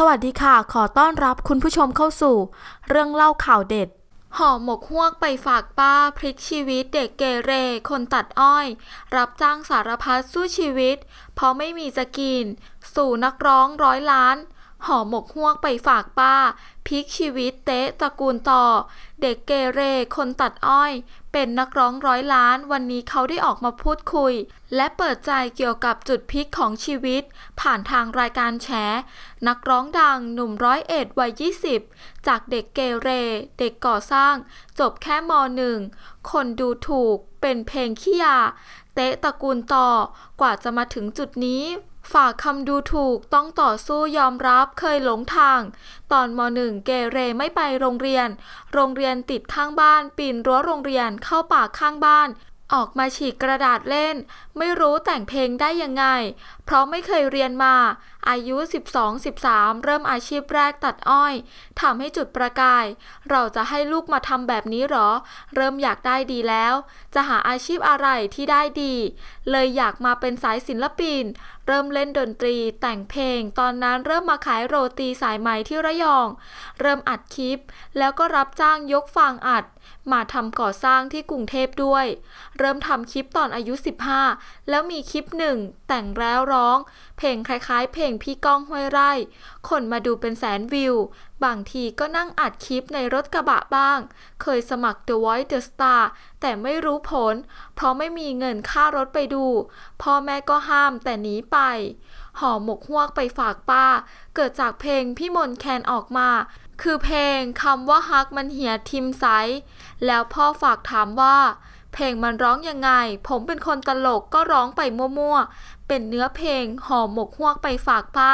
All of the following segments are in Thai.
สวัสดีค่ะ ขอต้อนรับคุณผู้ชมเข้าสู่ เรื่องเล่าข่าวเด็ด ห่อหมกฮวกไปฝากป้าพลิกชีวิตเด็กเกเรคนตัดอ้อย รับจ้างสารพัดสู้ชีวิต เพราะไม่มีจะกิน สู่นักร้องร้อยล้านห่อหมกฮวกไปฝากป้า พิกชีวิตเตะตระกูลต่อ เด็กเกเรคนตัดอ้อย เป็นนักร้องร้อยล้านวันนี้เขาได้ออกมาพูดคุย และเปิดใจเกี่ยวกับจุดพิกของชีวิต ผ่านทางรายการแฉนักร้องดังหนุ่มร้อยเอ็ดวัย20จากเด็กเกเร เด็กก่อสร้างจบแค่มหนึ่งคนดูถูกเป็นเพลงขี้ยาเตะตระกูลต่อ กว่าจะมาถึงจุดนี้ฝากคำดูถูกต้องต่อสู้ยอมรับเคยหลงทาง ตอนมหนึ่งเกเรไม่ไปโรงเรียน โรงเรียนติดข้างบ้านปีนรั้วโรงเรียนเข้าป่าข้างบ้าน ออกมาฉีกกระดาษเล่น ไม่รู้แต่งเพลงได้ยังไง เพราะไม่เคยเรียนมาอายุ 12-13 เริ่มอาชีพแรกตัดอ้อยทำให้จุดประกาย เราจะให้ลูกมาทำแบบนี้หรอ เริ่มอยากได้ดีแล้ว จะหาอาชีพอะไรที่ได้ดี เลยอยากมาเป็นสายศิลปิน เริ่มเล่นดนตรี แต่งเพลง ตอนนั้นเริ่มมาขายโรตีสายไหมที่ระยอง เริ่มอัดคลิปแล้วก็รับจ้างยกฟางอัด มาทำก่อสร้างที่กรุงเทพด้วย เริ่มทำคลิปตอนอายุ 15 แล้วมีคลิปหนึ่งแต่งแล้วร้อง เพลงคล้ายๆ เพลงพี่ก้องห้วยไร่ คนมาดูเป็นแสนวิว บางทีก็นั่งอัดคลิปในรถกระบะบ้าง เคยสมัคร The Voice The Star แต่ไม่รู้ผล เพราะไม่มีเงินค่ารถไปดู พ่อแม่ก็ห้ามแต่หนีไปห่อหมกฮวกไปฝากป้า เกิดจากเพลงพี่มนแคนออกมา คือเพลงคำว่าฮักมันเหียทิมไซ แล้วพ่อฝากถามว่า เพลงมันร้องยังไง ผมเป็นคนตลกก็ร้องไปมั่วเป็นเนื้อเพลงห่อหมกฮวกไปฝากผ้า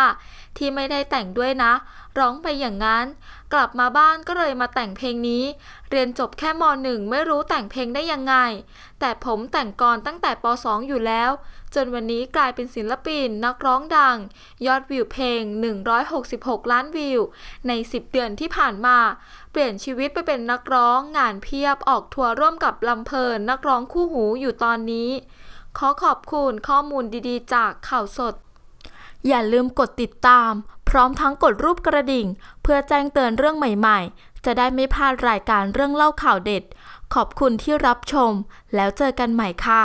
ที่ไม่ได้แต่งด้วยนะ ร้องไปอย่างนั้น กลับมาบ้านก็เลยมาแต่งเพลงนี้ เรียนจบแค่มหนึ่งไม่รู้แต่งเพลงได้ยังไง แต่ผมแต่งก่อนตั้งแต่ป .2 อยู่แล้ว จนวันนี้กลายเป็นศิลปินนักร้องดัง ยอดวิวเพลง 166 ล้านวิว ใน10เดือนที่ผ่านมา เปลี่ยนชีวิตไปเป็นนักร้องงานเพียบ ออกทัวร์ร่วมกับลำเพลินนักร้องคู่หูอยู่ตอนนี้ขอขอบคุณข้อมูลดีๆ จากข่าวสด อย่าลืมกดติดตาม พร้อมทั้งกดรูปกระดิ่ง เพื่อแจ้งเตือนเรื่องใหม่ ๆ จะได้ไม่พลาดรายการเรื่องเล่าข่าวเด็ด ขอบคุณที่รับชม แล้วเจอกันใหม่ค่ะ